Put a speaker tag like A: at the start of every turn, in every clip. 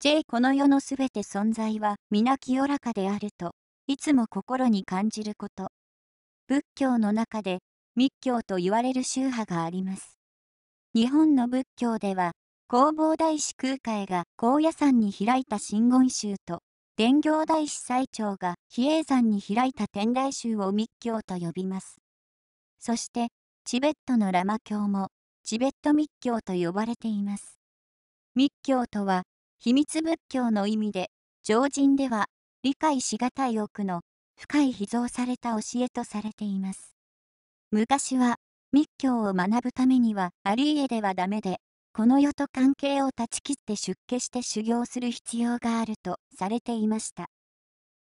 A: J この世のすべて存在は皆清らかであると、いつも心に感じること。仏教の中で密教と言われる宗派があります。日本の仏教では、弘法大師空海が高野山に開いた真言宗と、伝行大師最長が比叡山に開いた天台宗を密教と呼びます。そして、チベットのラマ教も、チベット密教と呼ばれています。密教とは、秘密仏教の意味で、常人では理解しがたい奥の深い秘蔵された教えとされています。昔は密教を学ぶためにはありえではダメで、この世と関係を断ち切って出家して修行する必要があるとされていました。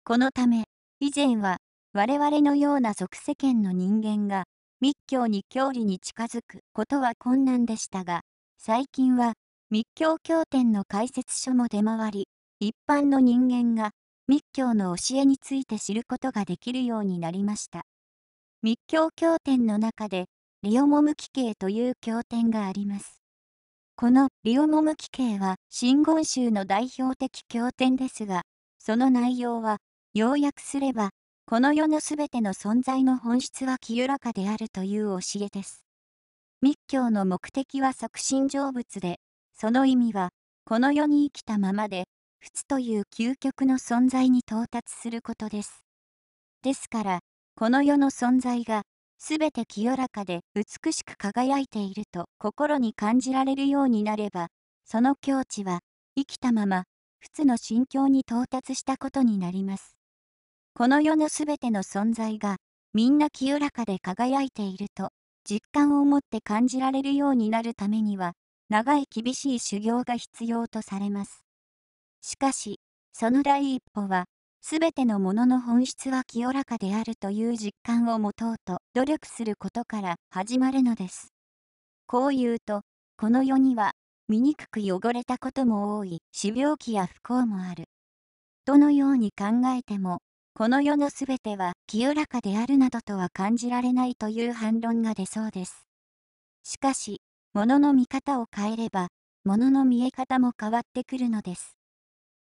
A: このため、以前は我々のような俗世間の人間が密教に教理に近づくことは困難でしたが、最近は密教経典の解説書も出回り、一般の人間が密教の教えについて知ることができるようになりました。密教経典の中で、リオモムキ経という経典があります。このリオモムキ経は、真言宗の代表的経典ですが、その内容は、要約すれば、この世のすべての存在の本質は清らかであるという教えです。密教の目的は促進成仏で、その意味は、この世に生きたままで、仏という究極の存在に到達することです。ですから、この世の存在が、すべて清らかで美しく輝いていると心に感じられるようになれば、その境地は、生きたまま、仏の心境に到達したことになります。この世のすべての存在が、みんな清らかで輝いていると、実感を持って感じられるようになるためには、長い厳しい修行が必要とされます。しかし、その第一歩は、すべてのものの本質は清らかであるという実感を持とうと努力することから始まるのです。こう言うと、この世には、醜く汚れたことも多い死病気や不幸もある。どのように考えても、この世のすべては清らかであるなどとは感じられないという反論が出そうです。しかし、物の見方を変えれば、物の見え方も変わってくるのです。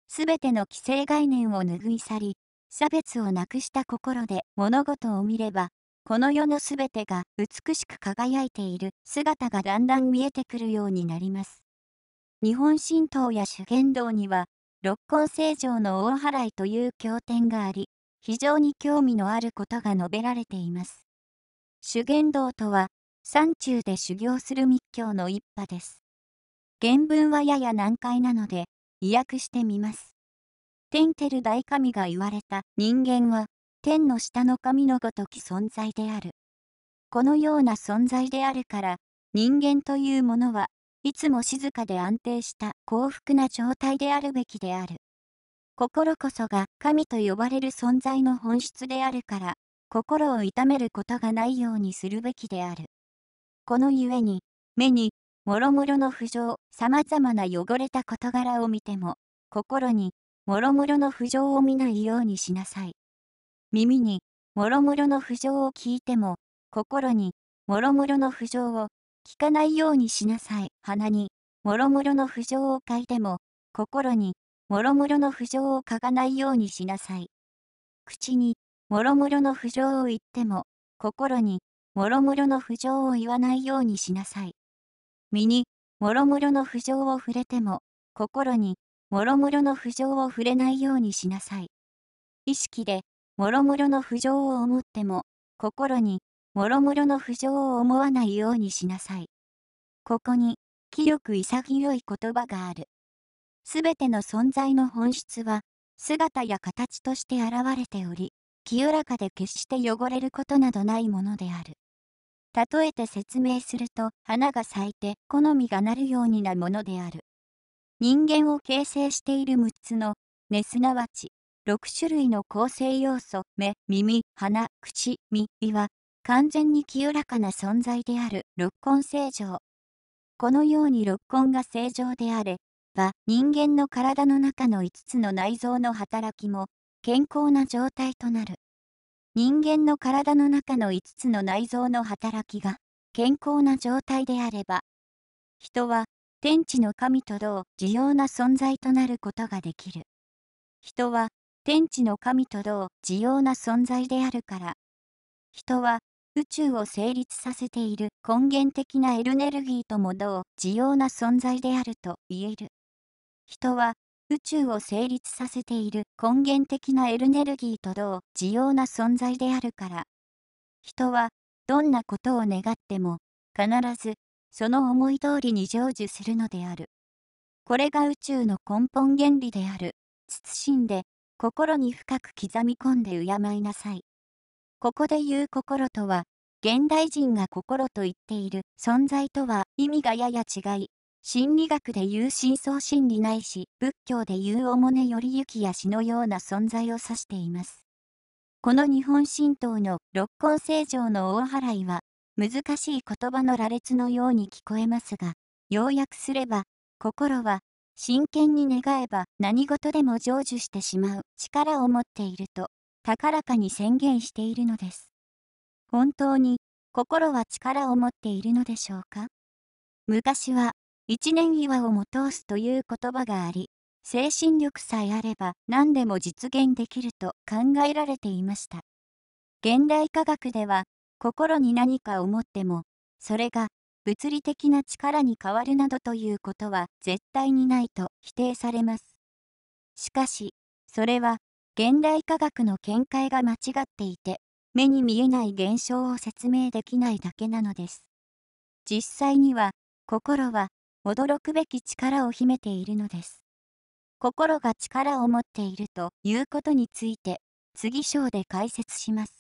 A: すべての既成概念を拭い去り、差別をなくした心で物事を見れば、この世のすべてが美しく輝いている姿がだんだん見えてくるようになります。日本神道や修験道には、六根清浄の大祓いという経典があり、非常に興味のあることが述べられています。修験道とは、山中で修行する密教の一派です。原文はやや難解なので、意訳してみます。天てる大神が言われた人間は、天の下の神のごとき存在である。このような存在であるから、人間というものはいつも静かで安定した幸福な状態であるべきである。心こそが神と呼ばれる存在の本質であるから、心を痛めることがないようにするべきである。このゆえに、目に、もろもろの浮上、さまざまな汚れた事柄を見ても、心に、もろもろの浮上を見ないようにしなさい。耳に、もろもろの浮上を聞いても、心に、もろもろの浮上を聞かないようにしなさい。鼻に、もろもろの浮上を嗅いでも、心に、もろもろの浮上を嗅がないようにしなさい。口に、もろもろの浮上を言っても、心に、もろもろの浮上を言わないようにしなさい。身に、もろもろの不上を触れても、心に、もろもろの不上を触れないようにしなさい。意識で、もろもろの不上を思っても、心に、もろもろの不上を思わないようにしなさい。ここに、清く潔い言葉がある。すべての存在の本質は、姿や形として現れており、清らかで決して汚れることなどないものである。例えて説明すると、花が咲いて好みがなるようになものである。人間を形成している6つの根すなわち6種類の構成要素目耳鼻口身胃は完全に清らかな存在である六根正常このように六根が正常であれば人間の体の中の5つの内臓の働きも健康な状態となる人間の体の中の5つの内臓の働きが健康な状態であれば、人は天地の神と同需要な存在となることができる。人は天地の神と同需要な存在であるから、人は宇宙を成立させている根源的なエルネルギーとも同需要な存在であると言える。人は宇宙を成立させている根源的なエネルギーと同需要な存在であるから。人は、どんなことを願っても、必ず、その思い通りに成就するのである。これが宇宙の根本原理である。謹んで、心に深く刻み込んで敬いなさい。ここで言う心とは、現代人が心と言っている存在とは意味がやや違い、心理学で言う深層心理ないし、仏教で言うおもねよりきや死のような存在を指しています。この日本神道の六根正常の大払いは、難しい言葉の羅列のように聞こえますが、要約すれば、心は、真剣に願えば何事でも成就してしまう力を持っていると、高らかに宣言しているのです。本当に、心は力を持っているのでしょうか昔は一年岩をも通すという言葉があり、精神力さえあれば何でも実現できると考えられていました。現代科学では、心に何かを持っても、それが物理的な力に変わるなどということは絶対にないと否定されます。しかし、それは現代科学の見解が間違っていて、目に見えない現象を説明できないだけなのです。実際には、心は驚くべき力を秘めているのです。心が力を持っているということについて、次章で解説します。